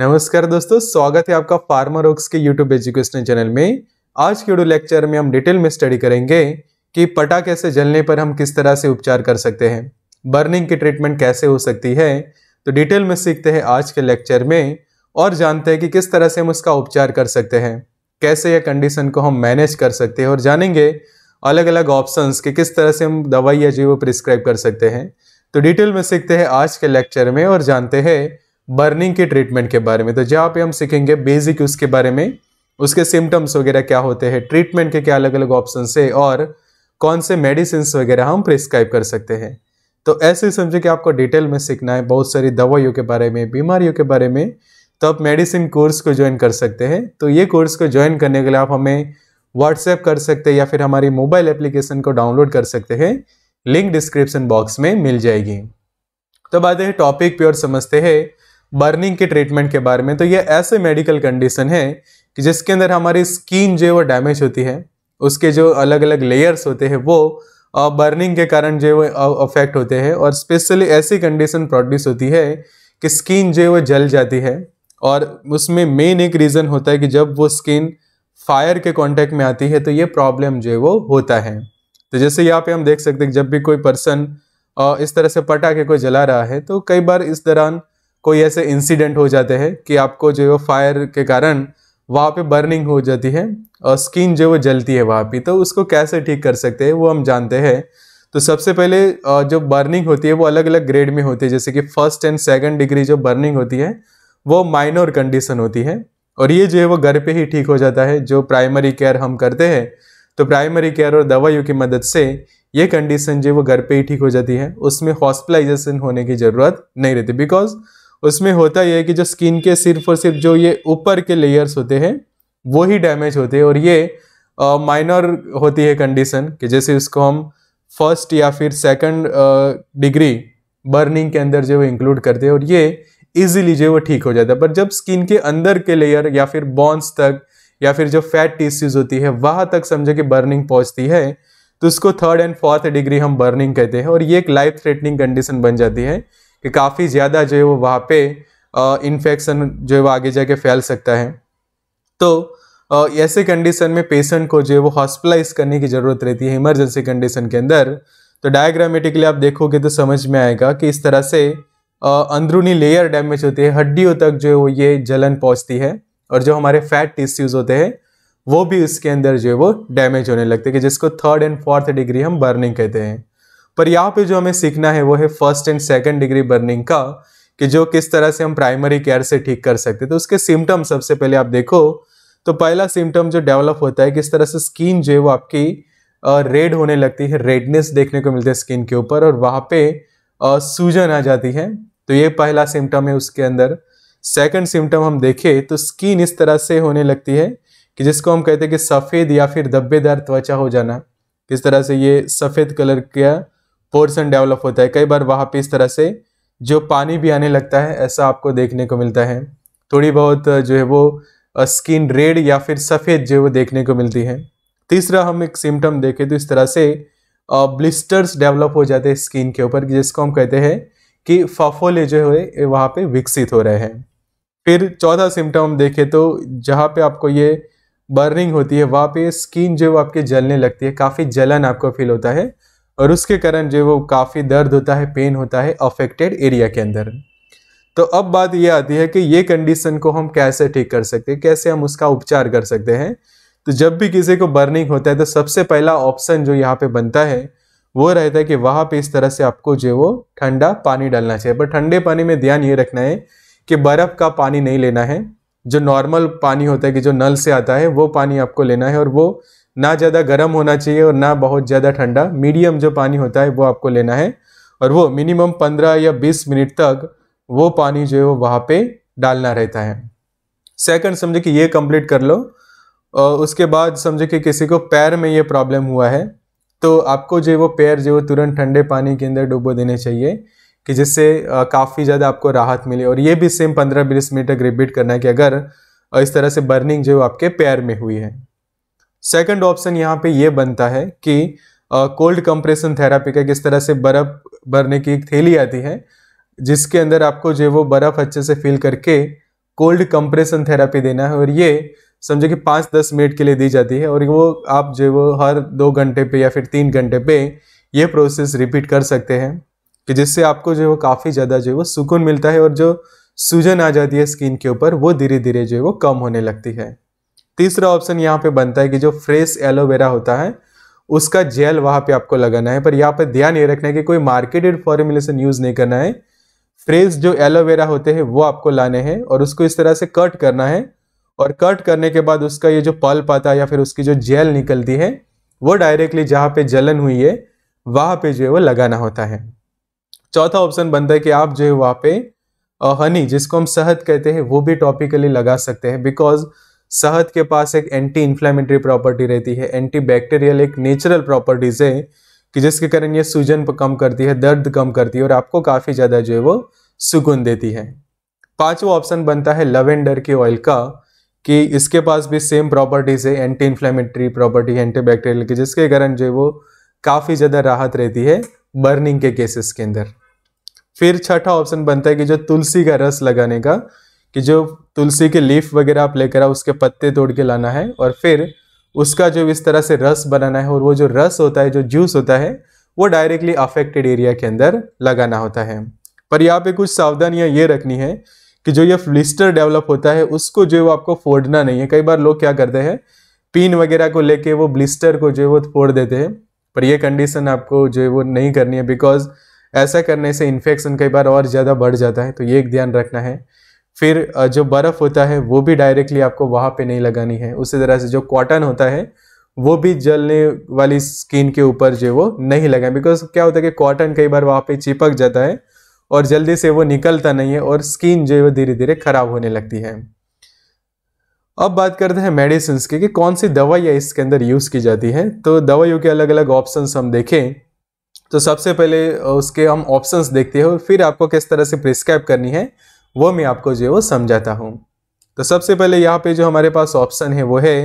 नमस्कार दोस्तों स्वागत है आपका फार्मर ओक्स के यूट्यूब एजुकेशनल चैनल में आज के वीडियो लेक्चर में हम डिटेल में स्टडी करेंगे कि पटा कैसे जलने पर हम किस तरह से उपचार कर सकते हैं बर्निंग की ट्रीटमेंट कैसे हो सकती है तो डिटेल में सीखते हैं आज के लेक्चर में और जानते हैं कि किस तरह से हम उसका उपचार कर सकते हैं कैसे यह कंडीशन को हम मैनेज कर सकते हैं और जानेंगे अलग अलग ऑप्शन के किस तरह से हम दवाई या जीव प्रिस्क्राइब कर सकते हैं तो डिटेल में सीखते हैं आज के लेक्चर में और जानते हैं बर्निंग के ट्रीटमेंट के बारे में तो जहाँ पे हम सीखेंगे बेसिक उसके बारे में उसके सिम्टम्स वगैरह क्या होते हैं ट्रीटमेंट के क्या अलग अलग ऑप्शन है और कौन से मेडिसिन वगैरह हम प्रिस्क्राइब कर सकते हैं तो ऐसे समझे कि आपको डिटेल में सीखना है बहुत सारी दवाइयों के बारे में बीमारियों के बारे में तो आप मेडिसिन कोर्स को ज्वाइन कर सकते हैं तो ये कोर्स को ज्वाइन करने के लिए आप हमें व्हाट्सएप कर सकते हैं या फिर हमारी मोबाइल एप्लीकेशन को डाउनलोड कर सकते हैं लिंक डिस्क्रिप्शन बॉक्स में मिल जाएगी तो बात है टॉपिक प्योर समझते हैं बर्निंग के ट्रीटमेंट के बारे में तो ये ऐसे मेडिकल कंडीशन है कि जिसके अंदर हमारी स्किन जो है वो डैमेज होती है उसके जो अलग अलग लेयर्स होते हैं वो बर्निंग के कारण जो है वो अफेक्ट होते हैं और स्पेशली ऐसी कंडीशन प्रोड्यूस होती है कि स्किन जो है वो जल जाती है और उसमें मेन एक रीज़न होता है कि जब वो स्किन फायर के कॉन्टेक्ट में आती है तो ये प्रॉब्लम जो है वो होता है तो जैसे यहाँ पे हम देख सकते हैं जब भी कोई पर्सन इस तरह से पटा के कोई जला रहा है तो कई बार इस दौरान कोई ऐसे इंसिडेंट हो जाते हैं कि आपको जो है फायर के कारण वहाँ पे बर्निंग हो जाती है और स्किन जो वो जलती है वहाँ पे तो उसको कैसे ठीक कर सकते हैं वो हम जानते हैं तो सबसे पहले जो बर्निंग होती है वो अलग अलग ग्रेड में होती है जैसे कि फर्स्ट एंड सेकंड डिग्री जो बर्निंग होती है वो माइनर कंडीशन होती है और ये जो है वो घर पर ही ठीक हो जाता है जो प्राइमरी केयर हम करते हैं तो प्राइमरी केयर और दवाइयों की मदद से ये कंडीशन जो है वो घर पे ही ठीक हो जाती है उसमें हॉस्पिटलाइजेशन होने की ज़रूरत नहीं रहती बिकॉज उसमें होता यह है कि जो स्किन के सिर्फ और सिर्फ जो ये ऊपर के लेयर्स होते हैं वो ही डैमेज होते हैं और ये माइनर uh, होती है कंडीशन कि जैसे उसको हम फर्स्ट या फिर सेकंड डिग्री बर्निंग के अंदर जो है इंक्लूड करते हैं और ये इजीली जो है वो ठीक हो जाता है पर जब स्किन के अंदर के लेयर या फिर बॉन्स तक या फिर जो फैट टिश्यूज होती है वहाँ तक समझो कि बर्निंग पहुँचती है तो उसको थर्ड एंड फोर्थ डिग्री हम बर्निंग कहते हैं और ये एक लाइफ थ्रेटनिंग कंडीशन बन जाती है कि काफ़ी ज़्यादा जो है वो वहाँ पे इन्फेक्शन जो है वो आगे जाके फैल सकता है तो ऐसे कंडीशन में पेशेंट को जो है वो हॉस्पिटलाइज करने की ज़रूरत रहती है इमरजेंसी कंडीशन के अंदर तो डायग्रामेटिकली आप देखोगे तो समझ में आएगा कि इस तरह से अंदरूनी लेयर डैमेज होती है हड्डियों तक जो है वो ये जलन पहुँचती है और जो हमारे फैट टिश्यूज़ होते हैं वो भी इसके अंदर जो है वो डैमेज होने लगते हैं कि जिसको थर्ड एंड फोर्थ डिग्री हम बर्निंग कहते हैं पर यहाँ पे जो हमें सीखना है वो है first and second degree burning का कि जो किस तरह से हम प्राइमरी केयर से ठीक कर सकते हैं तो उसके सिम्टम सबसे पहले आप देखो तो पहला सिम्टम जो डेवलप होता है किस तरह से स्किन जो है वो आपकी रेड होने लगती है रेडनेस देखने को मिलती है स्किन के ऊपर और वहाँ पे सूजन आ जाती है तो ये पहला सिम्टम है उसके अंदर सेकंड सिम्टम हम देखें तो स्किन इस तरह से होने लगती है कि जिसको हम कहते हैं कि सफ़ेद या फिर धब्बेदार त्वचा हो जाना किस तरह से ये सफ़ेद कलर का पोर्सन डेवलप होता है कई बार वहाँ पर इस तरह से जो पानी भी आने लगता है ऐसा आपको देखने को मिलता है थोड़ी बहुत जो है वो स्किन रेड या फिर सफ़ेद जो है वो देखने को मिलती है तीसरा हम एक सिम्टम देखें तो इस तरह से ब्लिस्टर्स डेवलप हो जाते हैं स्किन के ऊपर जिसको हम कहते हैं कि फाफोले जो है वहाँ पे विकसित हो रहे हैं फिर चौथा सिम्टम हम देखें तो जहाँ पे आपको ये बर्निंग होती है वहाँ पे स्किन जो है आपके जलने लगती है काफ़ी जलन आपको फील होता है और उसके कारण जो वो काफ़ी दर्द होता है पेन होता है अफेक्टेड एरिया के अंदर तो अब बात ये आती है कि ये कंडीशन को हम कैसे ठीक कर सकते हैं कैसे हम उसका उपचार कर सकते हैं तो जब भी किसी को बर्निंग होता है तो सबसे पहला ऑप्शन जो यहाँ पे बनता है वो रहता है कि वहाँ पे इस तरह से आपको जो वो ठंडा पानी डालना चाहिए पर ठंडे पानी में ध्यान ये रखना है कि बर्फ़ का पानी नहीं लेना है जो नॉर्मल पानी होता है कि जो नल से आता है वो पानी आपको लेना है और वो ना ज़्यादा गर्म होना चाहिए और ना बहुत ज़्यादा ठंडा मीडियम जो पानी होता है वो आपको लेना है और वो मिनिमम पंद्रह या बीस मिनट तक वो पानी जो है वो वहाँ पर डालना रहता है सेकंड समझे कि ये कंप्लीट कर लो और उसके बाद समझे कि किसी को पैर में ये प्रॉब्लम हुआ है तो आपको जो है वो पैर जो है वो तुरंत ठंडे पानी के अंदर डुबो देने चाहिए कि जिससे काफ़ी ज़्यादा आपको राहत मिले और ये भी सेम पंद्रह बीस मिनट तक रिपीट करना है कि अगर इस तरह से बर्निंग जो आपके पैर में हुई है सेकंड ऑप्शन यहाँ पे ये बनता है कि कोल्ड कंप्रेशन थेरापी का किस तरह से बर्फ भरने की एक थैली आती है जिसके अंदर आपको जो वो बर्फ अच्छे से फील करके कोल्ड कंप्रेशन थेरापी देना है और ये समझो कि पाँच दस मिनट के लिए दी जाती है और वो आप जो वो हर दो घंटे पे या फिर तीन घंटे पे ये प्रोसेस रिपीट कर सकते हैं कि जिससे आपको जो है वो काफ़ी ज़्यादा जो है वो सुकून मिलता है और जो सूजन आ जाती है स्किन के ऊपर वो धीरे धीरे जो है वो कम होने लगती है तीसरा ऑप्शन यहाँ पे बनता है कि जो फ्रेश एलोवेरा होता है उसका जेल वहाँ पे आपको लगाना है पर यहाँ पे ध्यान ये रखना है कि कोई मार्केटेड फॉर्मुलेशन यूज़ नहीं करना है फ्रेश जो एलोवेरा होते हैं वो आपको लाने हैं और उसको इस तरह से कट करना है और कट करने के बाद उसका ये जो पल्प आता है या फिर उसकी जो जेल निकलती है वो डायरेक्टली जहाँ पे जलन हुई है वहाँ पे जो है वो लगाना होता है चौथा ऑप्शन बनता है कि आप जो है वहाँ पे हनी जिसको हम शहद कहते हैं वो भी टॉपिकली लगा सकते हैं बिकॉज शहद के पास एक एंटी इन्फ्लेमेटरी प्रॉपर्टी रहती है एंटी बैक्टीरियल एक नेचुरल प्रॉपर्टीज़ है कि जिसके कारण ये सूजन कम करती है दर्द कम करती है और आपको काफ़ी ज़्यादा जो है वो सुकून देती है पांचवा ऑप्शन बनता है लवेंडर के ऑयल का कि इसके पास भी सेम प्रॉपर्टीज है एंटी इन्फ्लेमेटरी प्रॉपर्टी है एंटी बैक्टीरियल की जिसके कारण जो है वो काफ़ी ज़्यादा राहत रहती है बर्निंग के केसेस के अंदर फिर छठा ऑप्शन बनता है कि जो तुलसी का रस लगाने का कि जो तुलसी के लीफ वगैरह आप लेकर आओ उसके पत्ते तोड़ के लाना है और फिर उसका जो इस तरह से रस बनाना है और वो जो रस होता है जो जूस होता है वो डायरेक्टली अफेक्टेड एरिया के अंदर लगाना होता है पर यहाँ पे कुछ सावधानियाँ ये रखनी है कि जो ये फ्लिस्टर डेवलप होता है उसको जो है आपको फोड़ना नहीं है कई बार लोग क्या करते हैं पिन वगैरह को लेके वो ब्लिस्टर को जो है वो फोड़ देते हैं पर ये कंडीशन आपको जो है वो नहीं करनी है बिकॉज ऐसा करने से इन्फेक्शन कई बार और ज़्यादा बढ़ जाता है तो ये एक ध्यान रखना है फिर जो बर्फ़ होता है वो भी डायरेक्टली आपको वहाँ पे नहीं लगानी है उसी तरह से जो कॉटन होता है वो भी जलने वाली स्किन के ऊपर जो वो नहीं लगाए बिकॉज क्या होता है कि कॉटन कई बार वहाँ पे चिपक जाता है और जल्दी से वो निकलता नहीं है और स्किन जो है वो धीरे धीरे ख़राब होने लगती है अब बात करते हैं मेडिसिन की कि कौन सी दवाइयाँ इसके अंदर यूज़ की जाती हैं तो दवाइयों के अलग अलग ऑप्शन हम देखें तो सबसे पहले उसके हम ऑप्शंस देखते हैं और फिर आपको किस तरह से प्रिस्क्राइब करनी है वो मैं आपको जो है वो समझाता हूँ तो सबसे पहले यहाँ पे जो हमारे पास ऑप्शन है वो है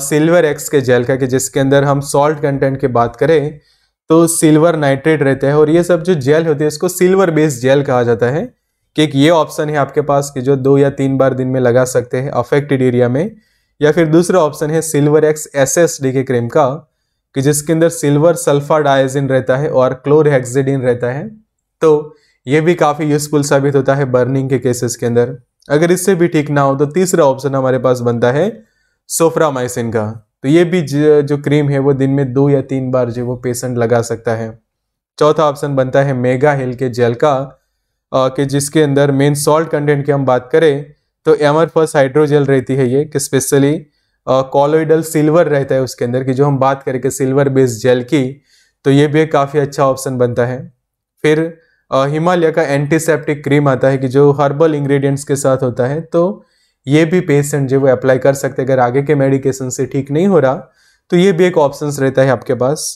सिल्वर एक्स के जेल का कि जिसके अंदर हम सॉल्ट कंटेंट की बात करें तो सिल्वर नाइट्रेट रहता है और ये सब जो जेल होती है इसको सिल्वर बेस्ड जेल कहा जाता है कि एक ये ऑप्शन है आपके पास कि जो दो या तीन बार दिन में लगा सकते हैं अफेक्टेड एरिया में या फिर दूसरा ऑप्शन है Silverex S S D के क्रीम का कि जिसके अंदर सिल्वर सल्फा डायजिन रहता है और क्लोरहेक्सिडिन रहता है तो ये भी काफ़ी यूज़फुल साबित होता है बर्निंग के केसेस के अंदर अगर इससे भी ठीक ना हो तो तीसरा ऑप्शन हमारे पास बनता है सोफ्रामाइसिन का तो ये भी जो क्रीम है वो दिन में दो या तीन बार जो वो पेशेंट लगा सकता है चौथा ऑप्शन बनता है मेगा हिल के जेल का कि जिसके अंदर मेन सॉल्ट कंटेंट की हम बात करें तो एमरफस हाइड्रोजेल रहती है ये कि स्पेशली कॉलोइडल सिल्वर रहता है उसके अंदर कि जो हम बात करें कि सिल्वर बेस्ड जेल की तो ये भी काफ़ी अच्छा ऑप्शन बनता है फिर हिमालय का एंटीसेप्टिक क्रीम आता है कि जो हर्बल इंग्रेडिएंट्स के साथ होता है तो ये भी पेशेंट जो है अप्लाई कर सकते हैं अगर आगे के मेडिकेशन से ठीक नहीं हो रहा तो ये भी एक ऑप्शन रहता है आपके पास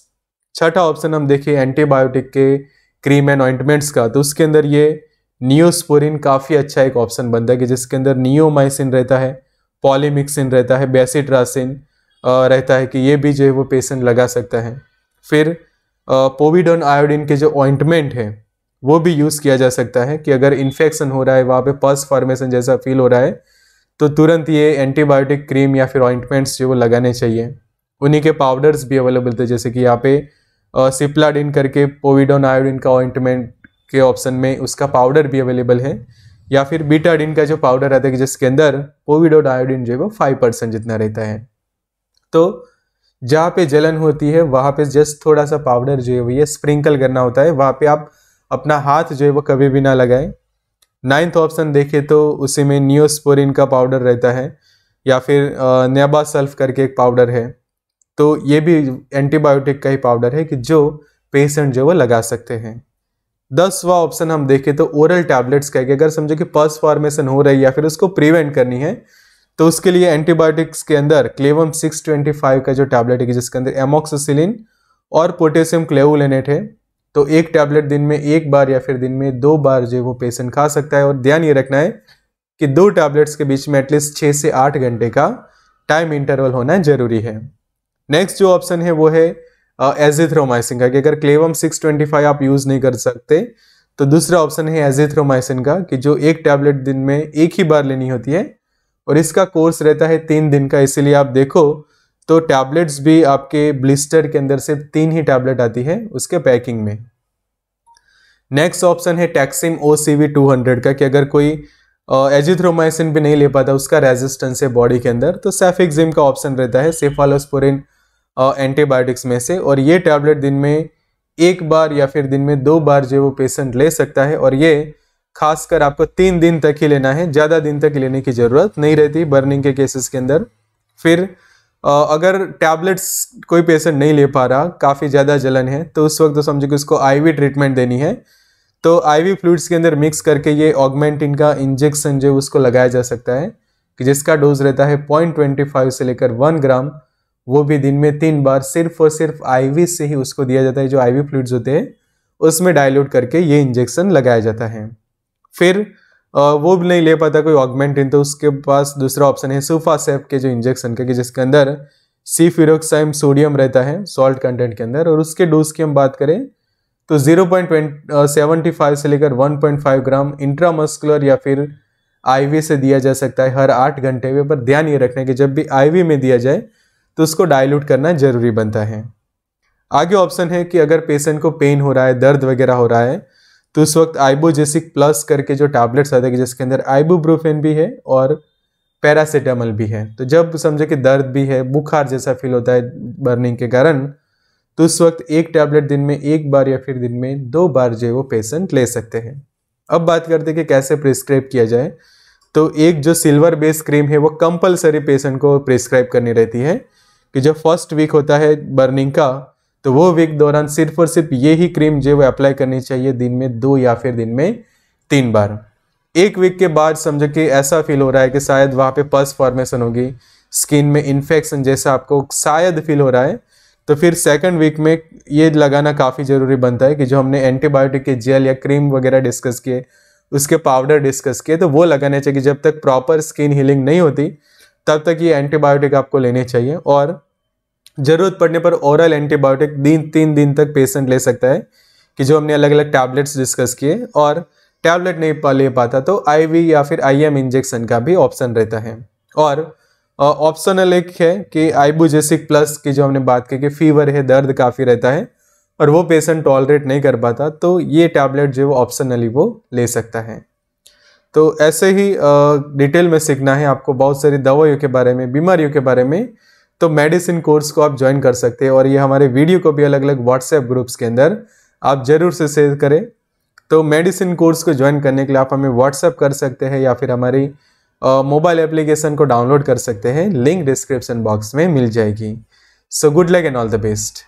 छठा ऑप्शन हम देखिए एंटीबायोटिक के क्रीम एंड ऑइंटमेंट्स का तो उसके अंदर ये नियोस्पोरिन काफ़ी अच्छा एक ऑप्शन बनता है कि जिसके अंदर नियोमाइसिन रहता है पॉलीमिक्सिन रहता है बेसिट्रासिन रहता है कि ये भी जो है वो पेशेंट लगा सकता है फिर पोविडोन आयोडीन के जो ऑइंटमेंट है वो भी यूज़ किया जा सकता है कि अगर इन्फेक्शन हो रहा है वहाँ पे पल्स फॉर्मेशन जैसा फील हो रहा है तो तुरंत ये एंटीबायोटिक क्रीम या फिर ऑइंटमेंट्स जो वो लगाने चाहिए उन्हीं के पाउडर्स भी अवेलेबल थे जैसे कि यहाँ पे सिप्लाडिन करके पोविडोन आयोडिन का ऑइंटमेंट के ऑप्शन में उसका पाउडर भी अवेलेबल है या फिर बीटाडिन का जो पाउडर रहता है जिसके अंदर पोविडोन आयोडिन जो है वो फाइव परसेंट जितना रहता है तो जहाँ पे जलन होती है वहाँ पे जस्ट थोड़ा सा पाउडर जो है वो ये स्प्रिंकल करना होता है वहाँ पे आप अपना हाथ जो है वो कभी भी ना लगाएं नाइन्थ ऑप्शन देखें तो उसी में नियोस्पोरिन का पाउडर रहता है या फिर नेबा सल्फ करके एक पाउडर है तो ये भी एंटीबायोटिक का ही पाउडर है कि जो पेशेंट जो वो लगा सकते हैं दसवा ऑप्शन हम देखें तो ओरल टैबलेट्स का अगर समझो कि पस फॉर्मेशन हो रही है या फिर उसको प्रिवेंट करनी है तो उसके लिए एंटीबायोटिक्स के अंदर क्लेवम 625 का जो टैबलेट है जिसके अंदर एमोक्सिसिलिन और पोटेशियम क्लेवोलेनेट है तो एक टैबलेट दिन में एक बार या फिर दिन में दो बार जो वो पेशेंट खा सकता है और ध्यान ये रखना है कि दो टैबलेट्स के बीच में एटलीस्ट छः से आठ घंटे का टाइम इंटरवल होना जरूरी है नेक्स्ट जो ऑप्शन है वो है एजिथ्रोमाइसिन का कि अगर क्लेवम 625 आप यूज़ नहीं कर सकते तो दूसरा ऑप्शन है एजिथ्रोमाइसिन का कि जो एक टैबलेट दिन में एक ही बार लेनी होती है और इसका कोर्स रहता है तीन दिन का इसीलिए आप देखो तो टैबलेट्स भी आपके ब्लिस्टर के अंदर सिर्फ तीन ही टैबलेट आती है उसके पैकिंग में नेक्स्ट ऑप्शन है Taxim O C two hundred का कि अगर कोई एजिथ्रोमाइसिन भी नहीं ले पाता उसका रेजिस्टेंस है बॉडी के अंदर तो सेफिक्जिम का ऑप्शन रहता है सेफालोस्पोरिन एंटीबायोटिक्स में से और ये टैबलेट दिन में एक बार या फिर दिन में दो बार जो वो पेशेंट ले सकता है और ये खासकर आपको तीन दिन तक ही लेना है ज़्यादा दिन तक लेने की ज़रूरत नहीं रहती बर्निंग के केसेस के अंदर फिर अगर टैबलेट्स कोई पेशेंट नहीं ले पा रहा काफ़ी ज़्यादा जलन है तो उस वक्त तो समझो कि उसको आईवी ट्रीटमेंट देनी है तो आईवी फ्लूड्स के अंदर मिक्स करके ये ऑगमेंटिन का इंजेक्शन जो उसको लगाया जा सकता है कि जिसका डोज रहता है पॉइंट ट्वेंटी फाइव से लेकर वन ग्राम वो भी दिन में तीन बार सिर्फ और सिर्फ आई से ही उसको दिया जाता है जो आई फ्लूड्स होते हैं उसमें डायल्यूट करके ये इंजेक्शन लगाया जाता है फिर वो भी नहीं ले पाता कोई ऑगमेंट इन तो उसके पास दूसरा ऑप्शन है सेफ के जो इंजेक्शन का कि जिसके अंदर सी फिरोक्साइम सोडियम रहता है सॉल्ट कंटेंट के अंदर और उसके डोज की हम बात करें तो जीरो पॉइंट सेवेंटी फाइव से लेकर one point five gram intramuscular या फिर आईवी से दिया जा सकता है हर आठ घंटे में पर ध्यान ये रखना है कि जब भी आईवी में दिया जाए तो उसको डाइल्यूट करना जरूरी बनता है आगे ऑप्शन है कि अगर पेशेंट को पेन हो रहा है दर्द वगैरह हो रहा है तो उस वक्त आइबोजेसिक प्लस करके जो टैबलेट्स आते हैं जिसके अंदर आइबोब्रोफेन भी है और पैरासीटामल भी है तो जब समझे कि दर्द भी है बुखार जैसा फील होता है बर्निंग के कारण तो उस वक्त एक टैबलेट दिन में एक बार या फिर दिन में दो बार जो है वो पेशेंट ले सकते हैं अब बात करते हैं कि कैसे प्रिस्क्राइब किया जाए तो एक जो सिल्वर बेस क्रीम है वो कंपलसरी पेशेंट को प्रिस्क्राइब करनी रहती है कि जब फर्स्ट वीक होता है बर्निंग का तो वो वीक दौरान सिर्फ और सिर्फ ये ही क्रीम जो है अप्लाई करनी चाहिए दिन में दो या फिर दिन में तीन बार एक वीक के बाद समझो कि ऐसा फील हो रहा है कि शायद वहाँ पे पस फॉर्मेशन होगी स्किन में इन्फेक्शन जैसा आपको शायद फील हो रहा है तो फिर सेकंड वीक में ये लगाना काफ़ी ज़रूरी बनता है कि जो हमने एंटीबायोटिक के जेल या क्रीम वगैरह डिस्कस किए उसके पाउडर डिस्कस किए तो वो लगाने चाहिए जब तक प्रॉपर स्किन हीलिंग नहीं होती तब तक ये एंटीबायोटिक आपको लेने चाहिए और ज़रूरत पड़ने पर ओरल एंटीबायोटिक दिन तीन दिन तक पेशेंट ले सकता है कि जो हमने अलग अलग टैबलेट्स डिस्कस किए और टैबलेट नहीं पा ले पाता तो आईवी या फिर आईएम इंजेक्शन का भी ऑप्शन रहता है और ऑप्शनल एक है कि आइबूजेसिक प्लस की जो हमने बात की कि फीवर है दर्द काफ़ी रहता है और वो पेशेंट टॉलरेट नहीं कर पाता तो ये टैबलेट जो है ऑप्शनली वो ले सकता है तो ऐसे ही डिटेल में सीखना है आपको बहुत सारी दवाइयों के बारे में बीमारियों के बारे में तो मेडिसिन कोर्स को आप ज्वाइन कर सकते हैं और ये हमारे वीडियो को भी अलग अलग व्हाट्सएप ग्रुप्स के अंदर आप ज़रूर से शेयर करें तो मेडिसिन कोर्स को ज्वाइन करने के लिए आप हमें व्हाट्सएप कर सकते हैं या फिर हमारी मोबाइल एप्लीकेशन को डाउनलोड कर सकते हैं लिंक डिस्क्रिप्शन बॉक्स में मिल जाएगी so good luck and all the best